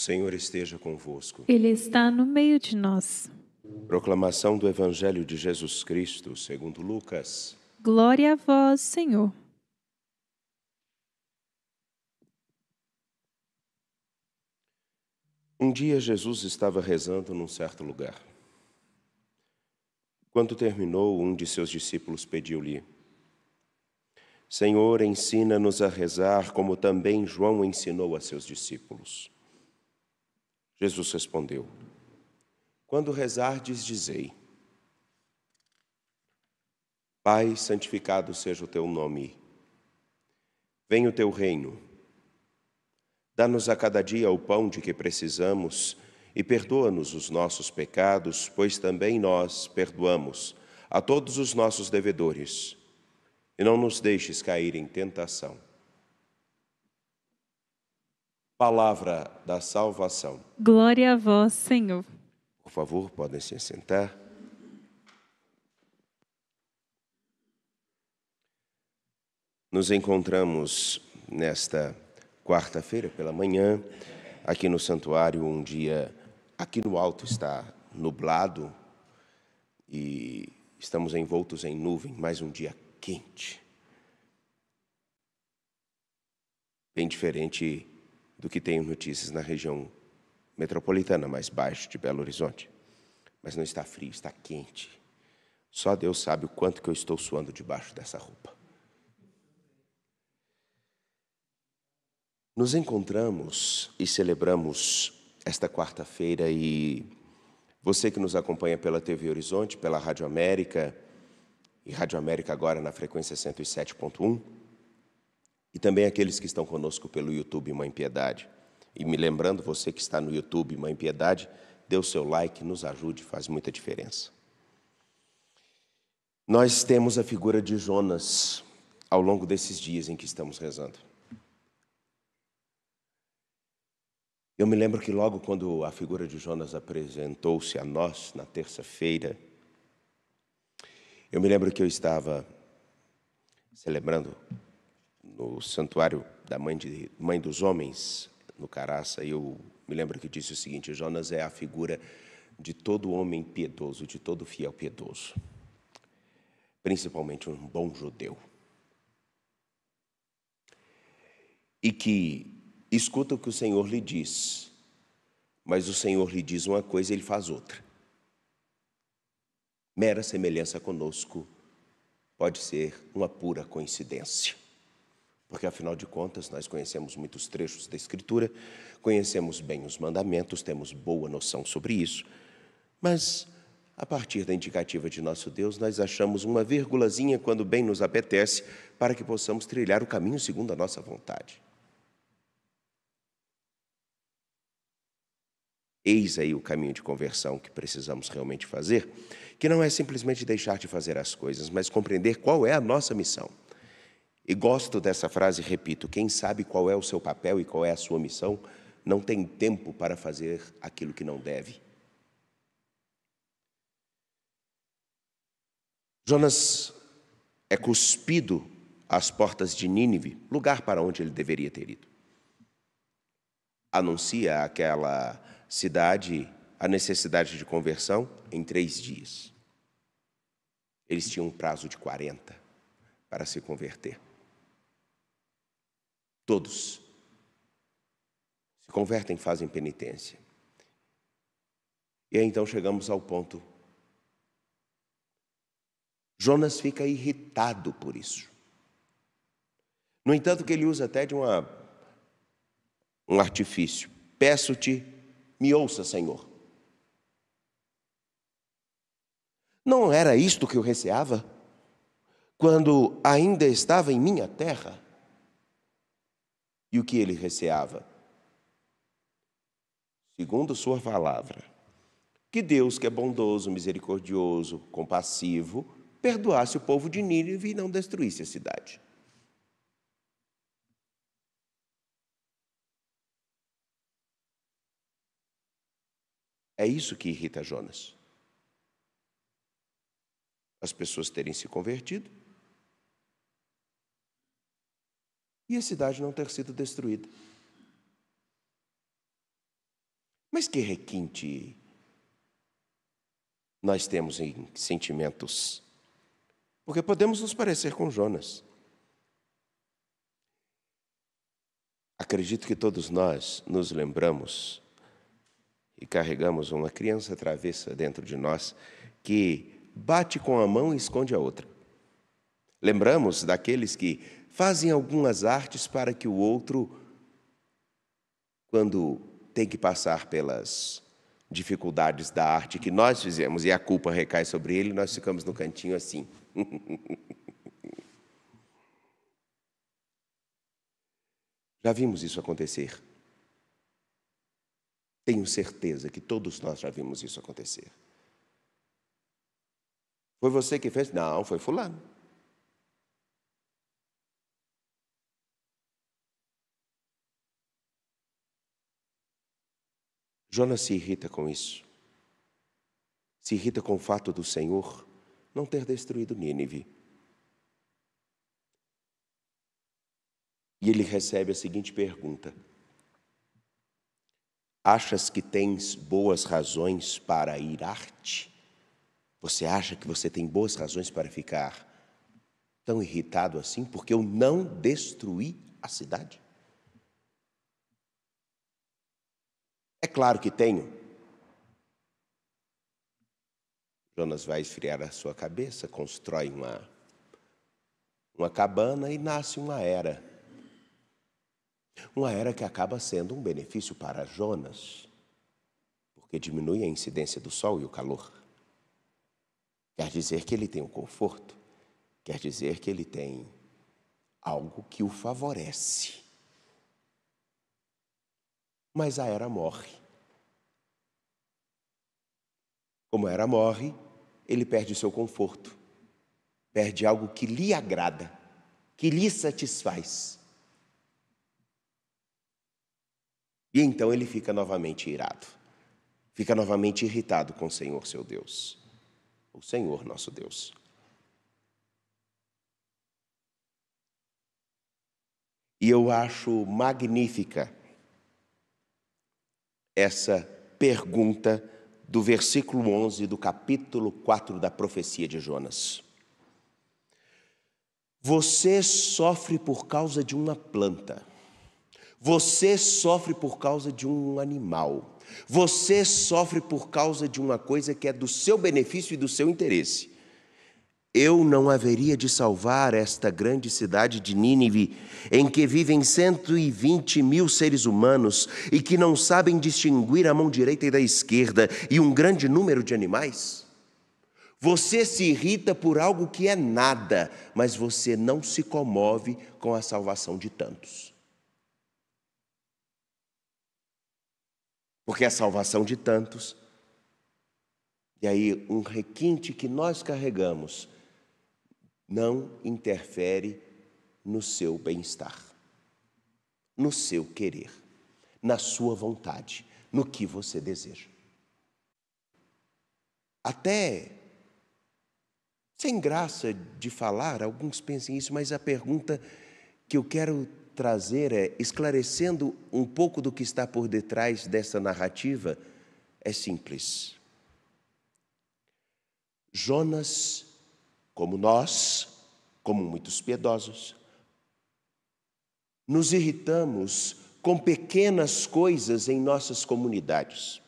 Senhor esteja convosco. Ele está no meio de nós. Proclamação do Evangelho de Jesus Cristo, segundo Lucas. Glória a vós, Senhor. Um dia Jesus estava rezando num certo lugar. Quando terminou, um de seus discípulos pediu-lhe: Senhor, ensina-nos a rezar como também João ensinou a seus discípulos. Jesus respondeu: Quando rezardes, dizei: Pai, santificado seja o teu nome. Venha o teu reino. Dá-nos a cada dia o pão de que precisamos e perdoa-nos os nossos pecados, pois também nós perdoamos a todos os nossos devedores. E não nos deixes cair em tentação palavra da salvação. Glória a vós, Senhor. Por favor, podem se sentar. Nos encontramos nesta quarta-feira pela manhã, aqui no santuário, um dia aqui no alto está nublado e estamos envoltos em nuvem, mais um dia quente. Bem diferente do que tenho notícias na região metropolitana, mais baixo de Belo Horizonte. Mas não está frio, está quente. Só Deus sabe o quanto que eu estou suando debaixo dessa roupa. Nos encontramos e celebramos esta quarta-feira e você que nos acompanha pela TV Horizonte, pela Rádio América e Rádio América agora na frequência 107.1, e também aqueles que estão conosco pelo YouTube Mãe Piedade. E me lembrando, você que está no YouTube Mãe Piedade, dê o seu like, nos ajude, faz muita diferença. Nós temos a figura de Jonas ao longo desses dias em que estamos rezando. Eu me lembro que logo quando a figura de Jonas apresentou-se a nós na terça-feira, eu me lembro que eu estava celebrando no santuário da mãe, de, mãe dos homens, no Caraça, eu me lembro que disse o seguinte: Jonas é a figura de todo homem piedoso, de todo fiel piedoso, principalmente um bom judeu. E que escuta o que o Senhor lhe diz, mas o Senhor lhe diz uma coisa e ele faz outra. Mera semelhança conosco pode ser uma pura coincidência. Porque, afinal de contas, nós conhecemos muitos trechos da Escritura, conhecemos bem os mandamentos, temos boa noção sobre isso, mas a partir da indicativa de nosso Deus, nós achamos uma vírgulazinha quando bem nos apetece, para que possamos trilhar o caminho segundo a nossa vontade. Eis aí o caminho de conversão que precisamos realmente fazer, que não é simplesmente deixar de fazer as coisas, mas compreender qual é a nossa missão. E gosto dessa frase, repito: quem sabe qual é o seu papel e qual é a sua missão, não tem tempo para fazer aquilo que não deve. Jonas é cuspido às portas de Nínive, lugar para onde ele deveria ter ido. Anuncia àquela cidade a necessidade de conversão em três dias. Eles tinham um prazo de 40 para se converter. Todos se convertem, fazem penitência. E aí então chegamos ao ponto. Jonas fica irritado por isso. No entanto, que ele usa até de uma, um artifício. Peço-te, me ouça, Senhor. Não era isto que eu receava? Quando ainda estava em minha terra? E o que ele receava? Segundo sua palavra, que Deus, que é bondoso, misericordioso, compassivo, perdoasse o povo de Nínive e não destruísse a cidade. É isso que irrita Jonas. As pessoas terem se convertido, e a cidade não ter sido destruída. Mas que requinte nós temos em sentimentos? Porque podemos nos parecer com Jonas. Acredito que todos nós nos lembramos e carregamos uma criança travessa dentro de nós que bate com a mão e esconde a outra. Lembramos daqueles que fazem algumas artes para que o outro, quando tem que passar pelas dificuldades da arte que nós fizemos e a culpa recai sobre ele, nós ficamos no cantinho assim. já vimos isso acontecer. Tenho certeza que todos nós já vimos isso acontecer. Foi você que fez? Não, foi Fulano. Jonas se irrita com isso. Se irrita com o fato do Senhor não ter destruído Nínive. E ele recebe a seguinte pergunta: Achas que tens boas razões para irar-te? Você acha que você tem boas razões para ficar tão irritado assim porque eu não destruí a cidade? É claro que tenho. Jonas vai esfriar a sua cabeça, constrói uma, uma cabana e nasce uma era. Uma era que acaba sendo um benefício para Jonas, porque diminui a incidência do sol e o calor. Quer dizer que ele tem o um conforto, quer dizer que ele tem algo que o favorece mas a era morre. Como a era morre, ele perde o seu conforto, perde algo que lhe agrada, que lhe satisfaz. E então ele fica novamente irado, fica novamente irritado com o Senhor seu Deus, o Senhor nosso Deus. E eu acho magnífica essa pergunta do versículo 11 do capítulo 4 da profecia de Jonas. Você sofre por causa de uma planta. Você sofre por causa de um animal. Você sofre por causa de uma coisa que é do seu benefício e do seu interesse. Eu não haveria de salvar esta grande cidade de Nínive, em que vivem 120 mil seres humanos e que não sabem distinguir a mão direita e da esquerda, e um grande número de animais? Você se irrita por algo que é nada, mas você não se comove com a salvação de tantos. Porque a salvação de tantos, e aí um requinte que nós carregamos, não interfere no seu bem-estar, no seu querer, na sua vontade, no que você deseja. Até sem graça de falar, alguns pensem isso, mas a pergunta que eu quero trazer é, esclarecendo um pouco do que está por detrás dessa narrativa, é simples. Jonas como nós, como muitos piedosos, nos irritamos com pequenas coisas em nossas comunidades.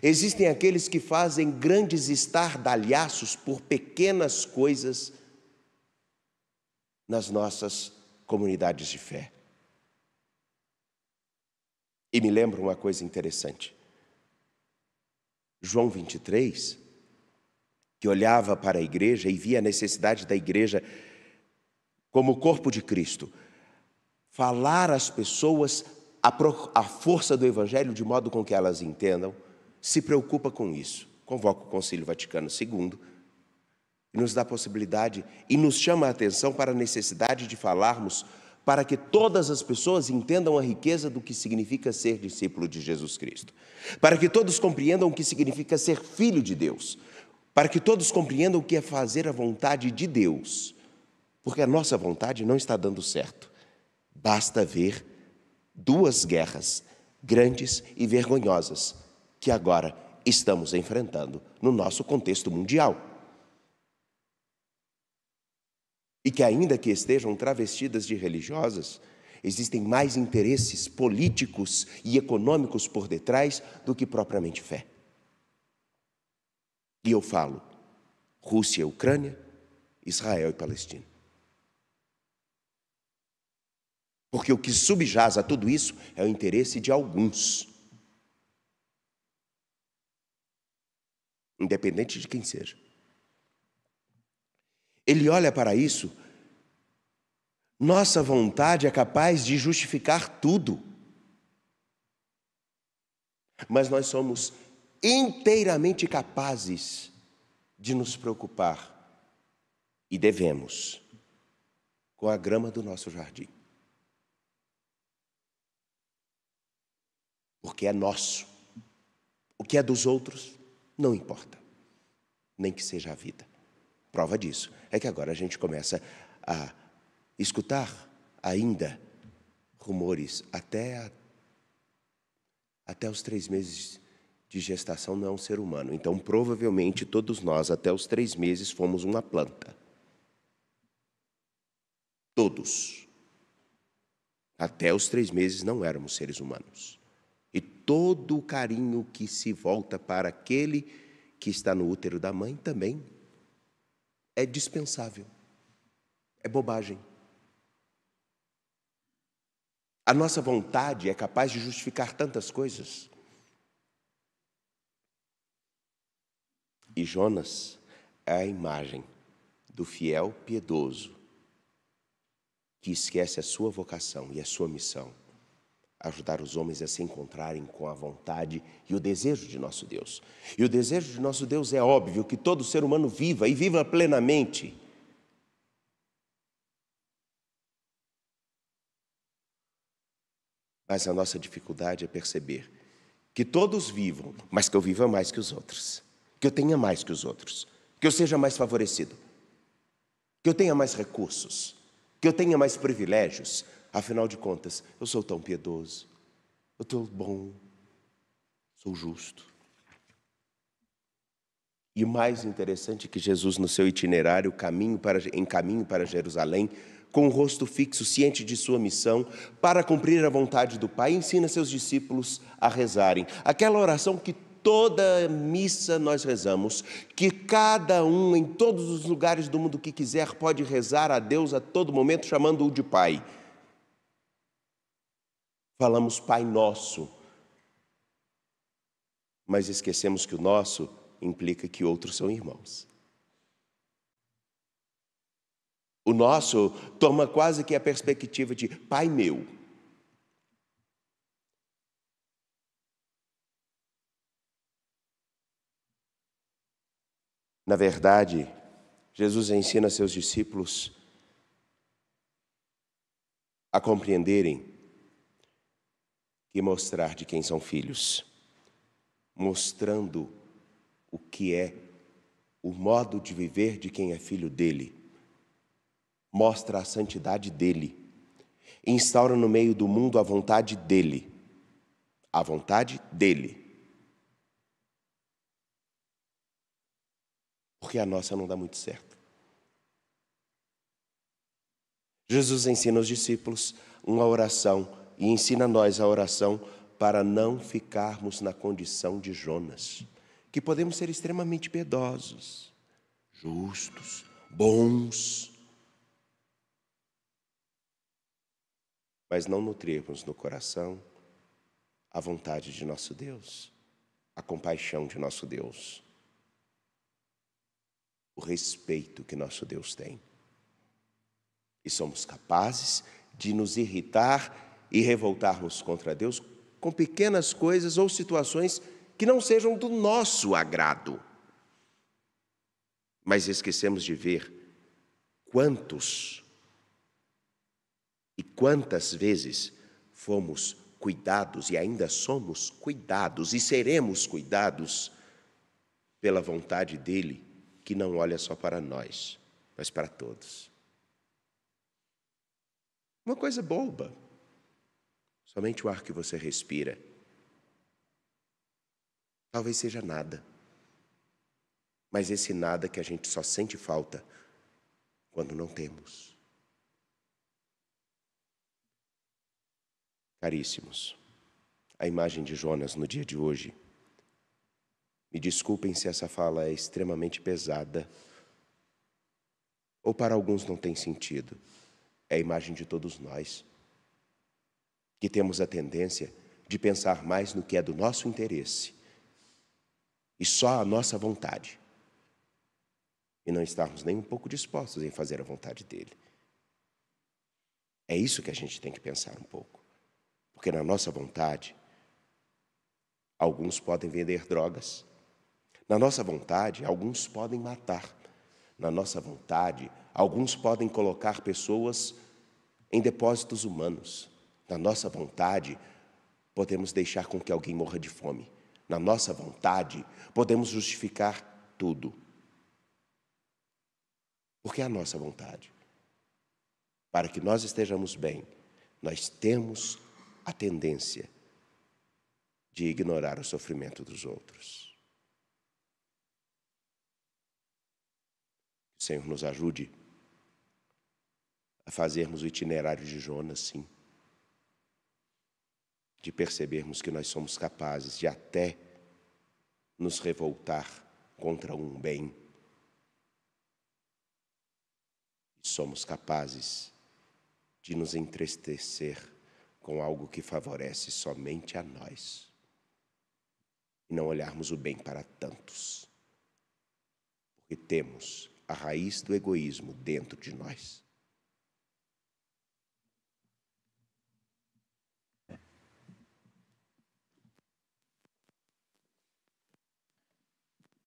Existem aqueles que fazem grandes estardalhaços por pequenas coisas nas nossas comunidades de fé. E me lembra uma coisa interessante. João 23 que olhava para a igreja e via a necessidade da igreja como o corpo de Cristo, falar às pessoas a, pro, a força do Evangelho de modo com que elas entendam, se preocupa com isso. Convoca o Concílio Vaticano II e nos dá a possibilidade e nos chama a atenção para a necessidade de falarmos para que todas as pessoas entendam a riqueza do que significa ser discípulo de Jesus Cristo, para que todos compreendam o que significa ser filho de Deus, para que todos compreendam o que é fazer a vontade de Deus, porque a nossa vontade não está dando certo. Basta ver duas guerras, grandes e vergonhosas, que agora estamos enfrentando no nosso contexto mundial. E que, ainda que estejam travestidas de religiosas, existem mais interesses políticos e econômicos por detrás do que propriamente fé. E eu falo Rússia, Ucrânia, Israel e Palestina. Porque o que subjaz a tudo isso é o interesse de alguns, independente de quem seja. Ele olha para isso, nossa vontade é capaz de justificar tudo, mas nós somos inteiramente capazes de nos preocupar, e devemos, com a grama do nosso jardim. Porque é nosso. O que é dos outros não importa, nem que seja a vida. Prova disso é que agora a gente começa a escutar ainda rumores até, a, até os três meses de gestação não é um ser humano. Então, provavelmente, todos nós, até os três meses, fomos uma planta. Todos. Até os três meses não éramos seres humanos. E todo o carinho que se volta para aquele que está no útero da mãe também é dispensável. É bobagem. A nossa vontade é capaz de justificar tantas coisas. E Jonas é a imagem do fiel piedoso que esquece a sua vocação e a sua missão, ajudar os homens a se encontrarem com a vontade e o desejo de nosso Deus. E o desejo de nosso Deus é óbvio que todo ser humano viva e viva plenamente. Mas a nossa dificuldade é perceber que todos vivam, mas que eu viva mais que os outros que eu tenha mais que os outros, que eu seja mais favorecido, que eu tenha mais recursos, que eu tenha mais privilégios. Afinal de contas, eu sou tão piedoso, eu sou bom, sou justo. E mais interessante que Jesus, no seu itinerário, caminho para, em caminho para Jerusalém, com o rosto fixo, ciente de sua missão, para cumprir a vontade do Pai, ensina seus discípulos a rezarem. Aquela oração que toda missa nós rezamos, que cada um em todos os lugares do mundo que quiser pode rezar a Deus a todo momento, chamando-o de Pai. Falamos Pai Nosso, mas esquecemos que o nosso implica que outros são irmãos. O nosso toma quase que a perspectiva de Pai meu. Na verdade, Jesus ensina seus discípulos a compreenderem e mostrar de quem são filhos, mostrando o que é o modo de viver de quem é filho dele, mostra a santidade dele, instaura no meio do mundo a vontade dele, a vontade dele porque a nossa não dá muito certo. Jesus ensina os discípulos uma oração e ensina nós a oração para não ficarmos na condição de Jonas, que podemos ser extremamente piedosos, justos, bons, mas não nutrirmos no coração a vontade de nosso Deus, a compaixão de nosso Deus o respeito que nosso Deus tem. E somos capazes de nos irritar e revoltarmos contra Deus com pequenas coisas ou situações que não sejam do nosso agrado. Mas esquecemos de ver quantos e quantas vezes fomos cuidados e ainda somos cuidados e seremos cuidados pela vontade dele que não olha só para nós, mas para todos. Uma coisa boba. Somente o ar que você respira. Talvez seja nada. Mas esse nada que a gente só sente falta quando não temos. Caríssimos, a imagem de Jonas no dia de hoje me desculpem se essa fala é extremamente pesada, ou para alguns não tem sentido. É a imagem de todos nós, que temos a tendência de pensar mais no que é do nosso interesse e só a nossa vontade, e não estarmos nem um pouco dispostos em fazer a vontade dele. É isso que a gente tem que pensar um pouco, porque na nossa vontade, alguns podem vender drogas na nossa vontade, alguns podem matar. Na nossa vontade, alguns podem colocar pessoas em depósitos humanos. Na nossa vontade, podemos deixar com que alguém morra de fome. Na nossa vontade, podemos justificar tudo. Porque é a nossa vontade. Para que nós estejamos bem, nós temos a tendência de ignorar o sofrimento dos outros. Senhor, nos ajude a fazermos o itinerário de Jonas, sim. De percebermos que nós somos capazes de até nos revoltar contra um bem. E somos capazes de nos entristecer com algo que favorece somente a nós. E não olharmos o bem para tantos. Porque temos a raiz do egoísmo dentro de nós.